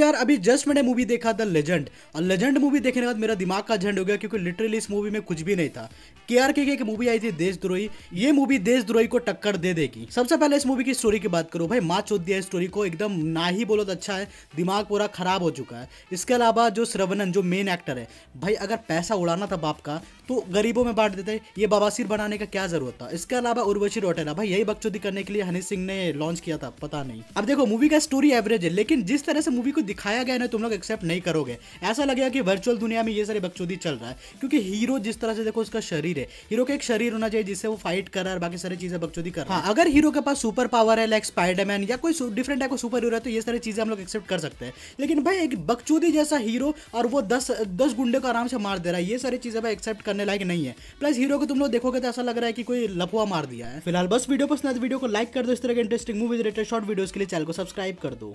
यार अभी जस्ट मैंने मूवी देखा था लेजेंड और लेजेंड मूवी देखने के बाद मेरा दिमाग का झंड हो गया क्योंकि लिटरली इस मूवी में कुछ भी नहीं था के आर के एक मूवी आई थी देशद्रोही ये मूवी देशद्रोही को टक्कर दे देगी सबसे पहले इस मूवी की स्टोरी की बात करो भाई माँ चौधरी दिया स्टोरी को एकदम ना ही बोलो तो अच्छा है दिमाग पूरा खराब हो चुका है इसके अलावा जो श्रवणन जो मेन एक्टर है भाई अगर पैसा उड़ाना था बाप का तो गरीबों में बांट देते ये बाबासिर बनाने का क्या जरूरत था इसके अलावा उर्वशी रोटेला भाई यही बकचोदी करने के लिए हनी सिंह ने लॉन्च किया था पता नहीं अब देखो मूवी का स्टोरी एवरेज है लेकिन जिस तरह से मूवी को दिखाया गया ना तुम लोग एक्सेप्ट नहीं करोगे ऐसा लगेगा कि वर्चुअल दुनिया में ये सारी बकचोदी चल रहा है क्योंकि हीरो जिस तरह से देखो उसका शरीर है हीरो का एक शरीर होना चाहिए जिससे वो फाइट कर रहा है बाकी सारी चीजें बकचोदी कर रहा है हाँ, अगर हीरो के पास सुपर पावर है लाइक स्पाइडरमैन या कोई डिफरेंट टाइप का सुपर हीरो है तो ये सारी चीजें हम लोग एक्सेप्ट कर सकते हैं लेकिन भाई एक बकचोदी जैसा हीरो और वो दस दस गुंडे को आराम से मार दे रहा है ये सारी चीजें भाई एक्सेप्ट करने लायक नहीं है प्लस हीरो को तुम लोग देखोगे तो ऐसा लग रहा है कि कोई लफुआ मार दिया है फिलहाल बस वीडियो पसंद है तो वीडियो को लाइक कर दो इस तरह के interesting movies related short videos के लिए चैनल को सब्सक्राइब कर दो